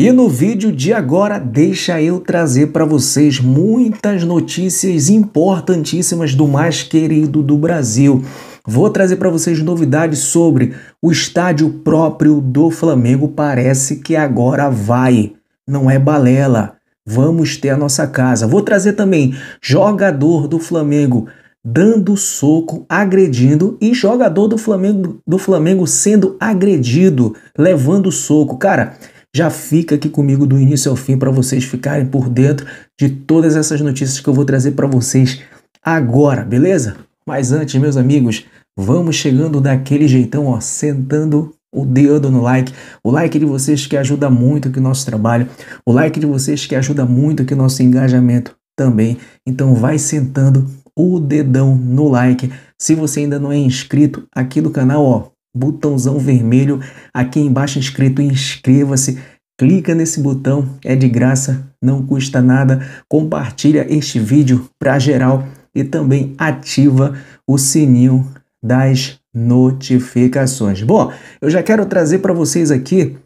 E no vídeo de agora, deixa eu trazer para vocês muitas notícias importantíssimas do mais querido do Brasil. Vou trazer para vocês novidades sobre o estádio próprio do Flamengo. Parece que agora vai, não é balela. Vamos ter a nossa casa. Vou trazer também jogador do Flamengo dando soco, agredindo e jogador do Flamengo do Flamengo sendo agredido, levando soco. Cara, já fica aqui comigo do início ao fim para vocês ficarem por dentro de todas essas notícias que eu vou trazer para vocês agora, beleza? Mas antes, meus amigos, vamos chegando daquele jeitão, ó, sentando o dedo no like, o like de vocês que ajuda muito aqui o nosso trabalho, o like de vocês que ajuda muito aqui o nosso engajamento também. Então vai sentando o dedão no like. Se você ainda não é inscrito aqui do canal, ó, botãozão vermelho aqui embaixo escrito inscreva-se. Clica nesse botão, é de graça, não custa nada. Compartilha este vídeo para geral e também ativa o sininho das notificações. Bom, eu já quero trazer para vocês aqui,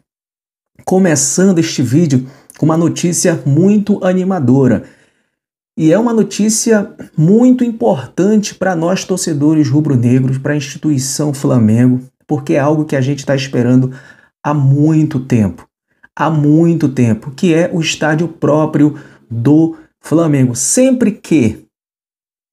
começando este vídeo, com uma notícia muito animadora. E é uma notícia muito importante para nós torcedores rubro-negros, para a instituição Flamengo, porque é algo que a gente está esperando há muito tempo há muito tempo que é o estádio próprio do Flamengo. Sempre que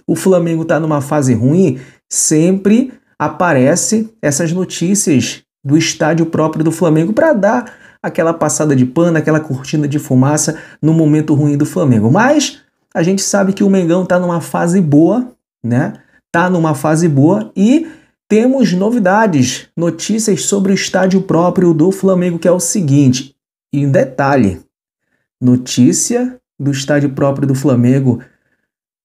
o Flamengo está numa fase ruim, sempre aparece essas notícias do estádio próprio do Flamengo para dar aquela passada de pano, aquela cortina de fumaça no momento ruim do Flamengo. Mas a gente sabe que o Mengão está numa fase boa, né? Tá numa fase boa e temos novidades, notícias sobre o estádio próprio do Flamengo, que é o seguinte, em detalhe, notícia do estádio próprio do Flamengo,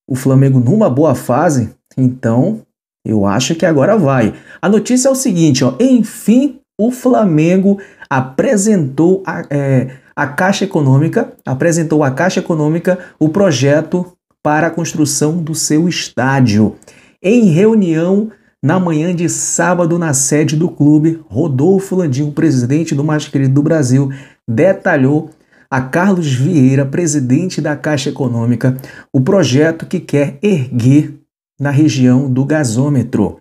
o Flamengo numa boa fase, então eu acho que agora vai. A notícia é o seguinte, ó, enfim, o Flamengo apresentou a, é, a Caixa Econômica, apresentou à Caixa Econômica o projeto para a construção do seu estádio. Em reunião na manhã de sábado na sede do clube, Rodolfo Landim, presidente do mais querido do Brasil, detalhou a Carlos Vieira, presidente da Caixa Econômica, o projeto que quer erguer na região do gasômetro.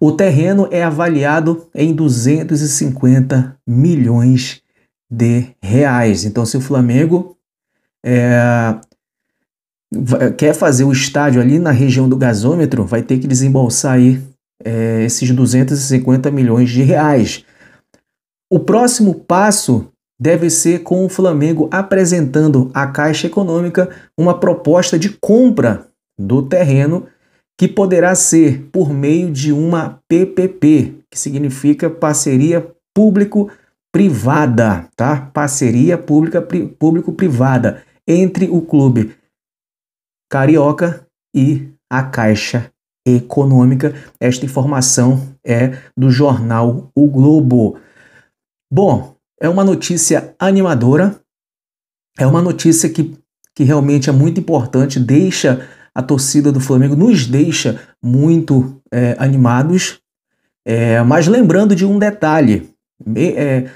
O terreno é avaliado em 250 milhões de reais. Então, se o Flamengo é, quer fazer o estádio ali na região do gasômetro, vai ter que desembolsar aí é, esses 250 milhões de reais. O próximo passo deve ser com o Flamengo apresentando à Caixa Econômica uma proposta de compra do terreno que poderá ser por meio de uma PPP, que significa parceria público-privada, tá? Parceria pública público-privada entre o clube Carioca e a Caixa Econômica. Esta informação é do jornal O Globo. Bom, é uma notícia animadora, é uma notícia que, que realmente é muito importante, deixa a torcida do Flamengo, nos deixa muito é, animados. É, mas lembrando de um detalhe, é,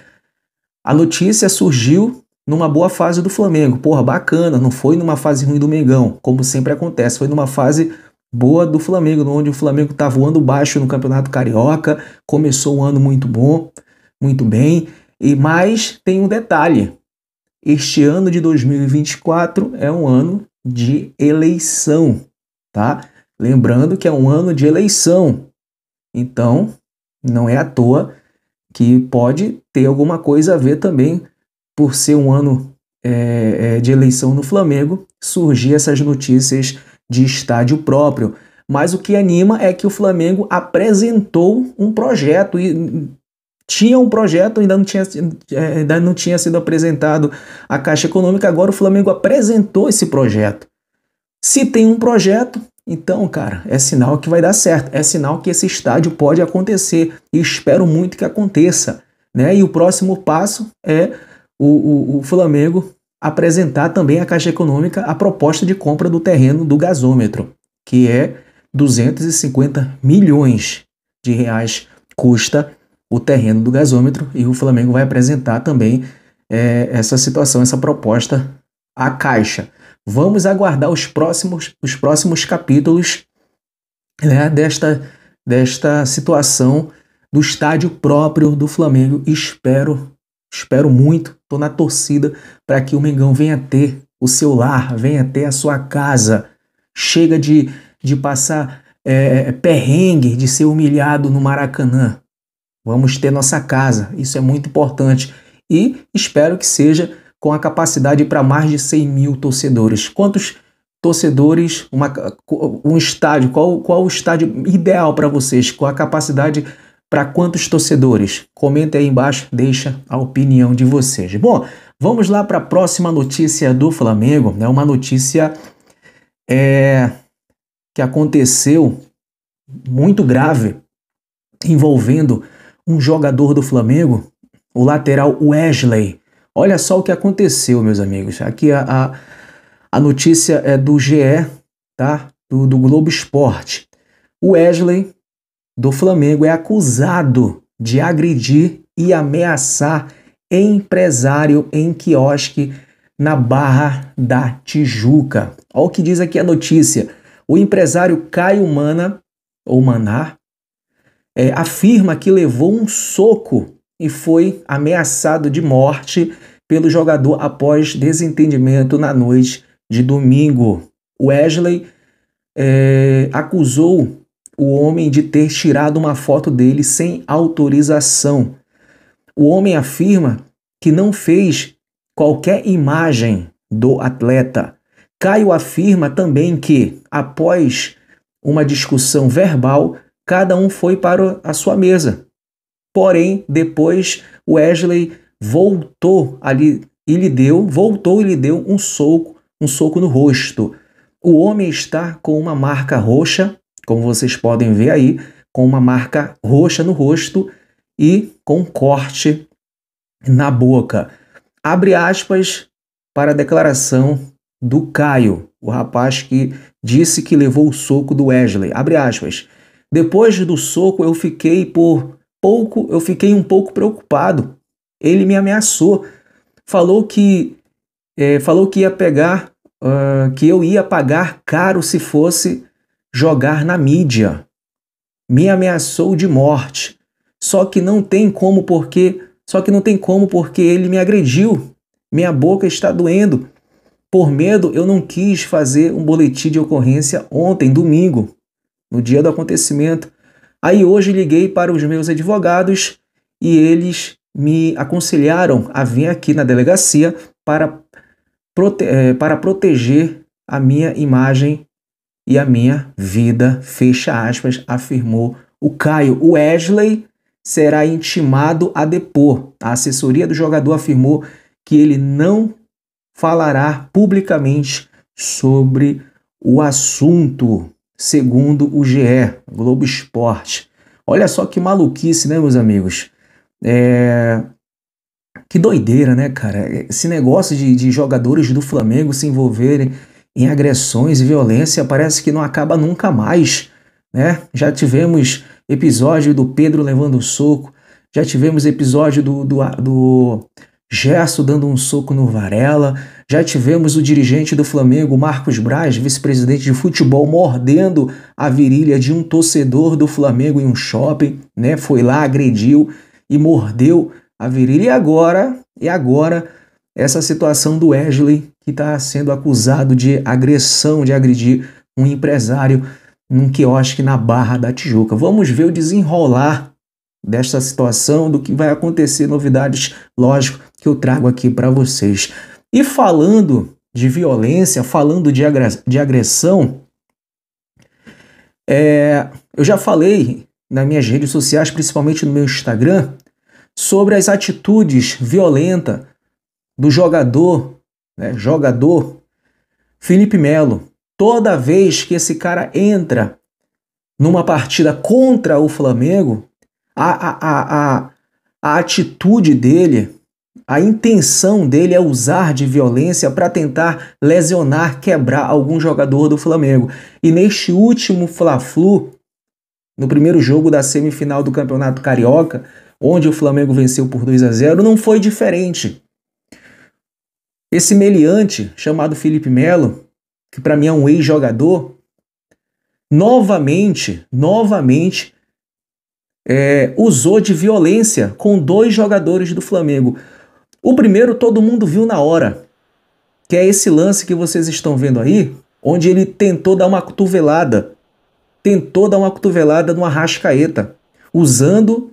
a notícia surgiu numa boa fase do Flamengo. Porra, bacana, não foi numa fase ruim do Mengão, como sempre acontece, foi numa fase boa do Flamengo, onde o Flamengo tá voando baixo no Campeonato Carioca, começou um ano muito bom, muito bem, e mais tem um detalhe. Este ano de 2024 é um ano de eleição, tá? Lembrando que é um ano de eleição. Então, não é à toa que pode ter alguma coisa a ver também por ser um ano é, é, de eleição no Flamengo, surgir essas notícias de estádio próprio. Mas o que anima é que o Flamengo apresentou um projeto e hum, tinha um projeto, ainda não tinha, é, ainda não tinha sido apresentado a Caixa Econômica, agora o Flamengo apresentou esse projeto. Se tem um projeto, então, cara, é sinal que vai dar certo, é sinal que esse estádio pode acontecer e espero muito que aconteça. Né? E o próximo passo é o, o, o Flamengo apresentar também à Caixa Econômica a proposta de compra do terreno do gasômetro, que é 250 milhões de reais custa o terreno do gasômetro e o Flamengo vai apresentar também é, essa situação, essa proposta à Caixa. Vamos aguardar os próximos, os próximos capítulos né, desta, desta situação do estádio próprio do Flamengo. Espero Espero muito, estou na torcida para que o Mengão venha ter o seu lar, venha ter a sua casa. Chega de, de passar é, perrengue, de ser humilhado no Maracanã. Vamos ter nossa casa, isso é muito importante. E espero que seja com a capacidade para mais de 100 mil torcedores. Quantos torcedores, uma, um estádio, qual, qual o estádio ideal para vocês? Com a capacidade para quantos torcedores? Comenta aí embaixo, deixa a opinião de vocês. Bom, vamos lá para a próxima notícia do Flamengo. É né? uma notícia é, que aconteceu muito grave envolvendo um jogador do Flamengo, o lateral Wesley. Olha só o que aconteceu, meus amigos. Aqui a, a, a notícia é do GE, tá? Do, do Globo Esporte. O Wesley do Flamengo é acusado de agredir e ameaçar empresário em quiosque na Barra da Tijuca. Olha o que diz aqui a notícia. O empresário Caio Mana, ou Manar, é, afirma que levou um soco e foi ameaçado de morte pelo jogador após desentendimento na noite de domingo. Wesley é, acusou o homem de ter tirado uma foto dele sem autorização. O homem afirma que não fez qualquer imagem do atleta. Caio afirma também que, após uma discussão verbal, cada um foi para a sua mesa. Porém, depois Wesley voltou ali e lhe deu, voltou e lhe deu um soco, um soco no rosto. O homem está com uma marca roxa como vocês podem ver aí, com uma marca roxa no rosto e com corte na boca. Abre aspas para a declaração do Caio, o rapaz que disse que levou o soco do Wesley. Abre aspas. Depois do soco eu fiquei por pouco, eu fiquei um pouco preocupado. Ele me ameaçou, falou que é, falou que ia pegar, uh, que eu ia pagar caro se fosse jogar na mídia. Me ameaçou de morte. Só que não tem como porque, só que não tem como porque ele me agrediu. Minha boca está doendo. Por medo, eu não quis fazer um boletim de ocorrência ontem, domingo, no dia do acontecimento. Aí hoje liguei para os meus advogados e eles me aconselharam a vir aqui na delegacia para, prote eh, para proteger a minha imagem e a minha vida, fecha aspas, afirmou o Caio. O Wesley será intimado a depor. A assessoria do jogador afirmou que ele não falará publicamente sobre o assunto, segundo o GE, Globo Esporte. Olha só que maluquice, né, meus amigos? É... Que doideira, né, cara? Esse negócio de, de jogadores do Flamengo se envolverem em agressões e violência parece que não acaba nunca mais. Né? Já tivemos episódio do Pedro levando um soco, já tivemos episódio do, do, do Gerson dando um soco no Varela, já tivemos o dirigente do Flamengo, Marcos Braz, vice-presidente de futebol, mordendo a virilha de um torcedor do Flamengo em um shopping, né? Foi lá, agrediu e mordeu a virilha. E agora, e agora, essa situação do Wesley que está sendo acusado de agressão, de agredir um empresário num quiosque na Barra da Tijuca. Vamos ver o desenrolar desta situação, do que vai acontecer, novidades, lógico, que eu trago aqui para vocês. E falando de violência, falando de, agressão, é, eu já falei nas minhas redes sociais, principalmente no meu Instagram, sobre as atitudes violentas do jogador né, jogador, Felipe Melo. Toda vez que esse cara entra numa partida contra o Flamengo, a, a, a, a, atitude dele, a intenção dele é usar de violência para tentar lesionar, quebrar algum jogador do Flamengo. E neste último Fla-Flu, no primeiro jogo da semifinal do Campeonato Carioca, onde o Flamengo venceu por 2 a 0, não foi diferente. Esse meliante chamado Felipe Melo, que para mim é um ex-jogador, novamente, novamente é, usou de violência com dois jogadores do Flamengo. O primeiro todo mundo viu na hora, que é esse lance que vocês estão vendo aí, onde ele tentou dar uma cotovelada, tentou dar uma cotovelada numa rascaeta, usando,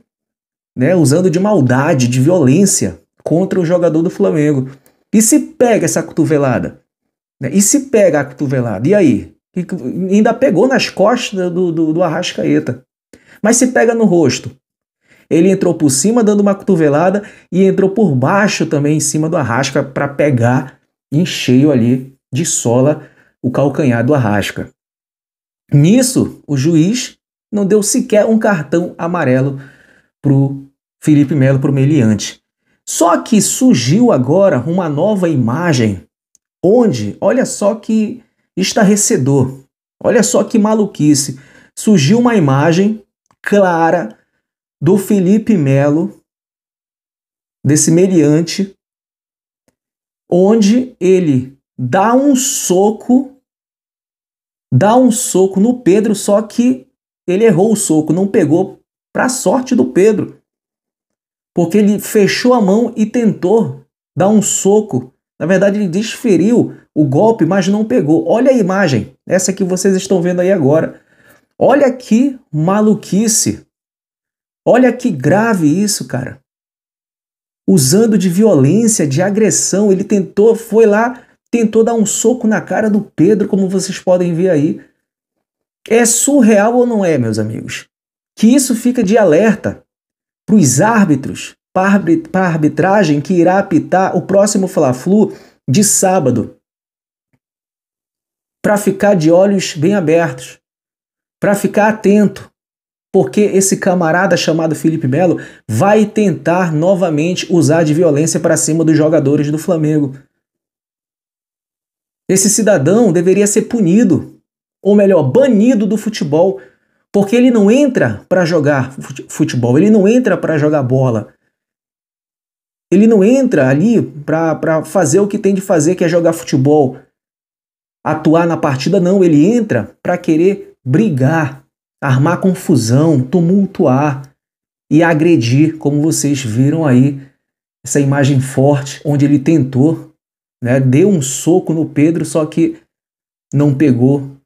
né, usando de maldade, de violência contra o jogador do Flamengo. E se pega essa cotovelada? Né? E se pega a cotovelada? E aí? E ainda pegou nas costas do, do, do Arrascaeta. Mas se pega no rosto. Ele entrou por cima dando uma cotovelada e entrou por baixo também em cima do Arrasca para pegar em cheio ali de sola o calcanhar do Arrasca. Nisso, o juiz não deu sequer um cartão amarelo para o Felipe Melo, para o Meliante. Só que surgiu agora uma nova imagem, onde, olha só que estarrecedor, olha só que maluquice. Surgiu uma imagem clara do Felipe Melo, desse meliante, onde ele dá um soco, dá um soco no Pedro, só que ele errou o soco, não pegou, para sorte do Pedro porque ele fechou a mão e tentou dar um soco. Na verdade, ele desferiu o golpe, mas não pegou. Olha a imagem, essa que vocês estão vendo aí agora. Olha que maluquice. Olha que grave isso, cara. Usando de violência, de agressão, ele tentou, foi lá, tentou dar um soco na cara do Pedro, como vocês podem ver aí. É surreal ou não é, meus amigos? Que isso fica de alerta para os árbitros, para a arbitragem que irá apitar o próximo Fla-Flu de sábado, para ficar de olhos bem abertos, para ficar atento, porque esse camarada chamado Felipe Melo vai tentar novamente usar de violência para cima dos jogadores do Flamengo. Esse cidadão deveria ser punido, ou melhor, banido do futebol porque ele não entra para jogar futebol, ele não entra para jogar bola. Ele não entra ali para fazer o que tem de fazer, que é jogar futebol, atuar na partida, não. Ele entra para querer brigar, armar confusão, tumultuar e agredir, como vocês viram aí, essa imagem forte, onde ele tentou, né, deu um soco no Pedro, só que não pegou.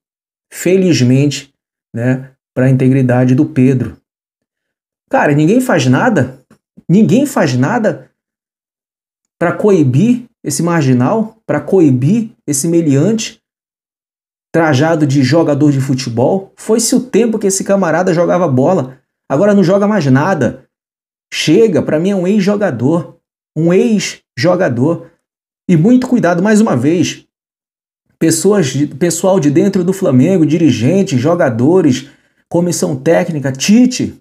Felizmente, né, para a integridade do Pedro. Cara, ninguém faz nada, ninguém faz nada para coibir esse marginal, para coibir esse meliante trajado de jogador de futebol. Foi-se o tempo que esse camarada jogava bola, agora não joga mais nada. Chega, para mim é um ex-jogador, um ex-jogador. E muito cuidado mais uma vez. Pessoas, pessoal de dentro do Flamengo, dirigentes, jogadores, comissão técnica, Tite,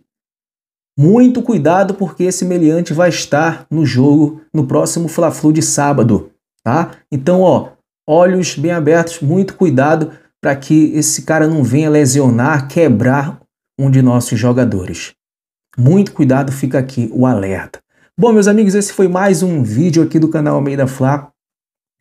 muito cuidado porque esse meliante vai estar no jogo no próximo Fla-Flu de sábado, tá? Então, ó, olhos bem abertos, muito cuidado para que esse cara não venha lesionar, quebrar um de nossos jogadores. Muito cuidado, fica aqui o alerta. Bom, meus amigos, esse foi mais um vídeo aqui do canal Almeida Fla.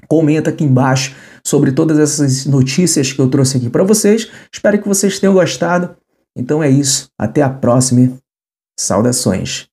Comenta aqui embaixo sobre todas essas notícias que eu trouxe aqui para vocês. Espero que vocês tenham gostado. Então é isso. Até a próxima. Saudações.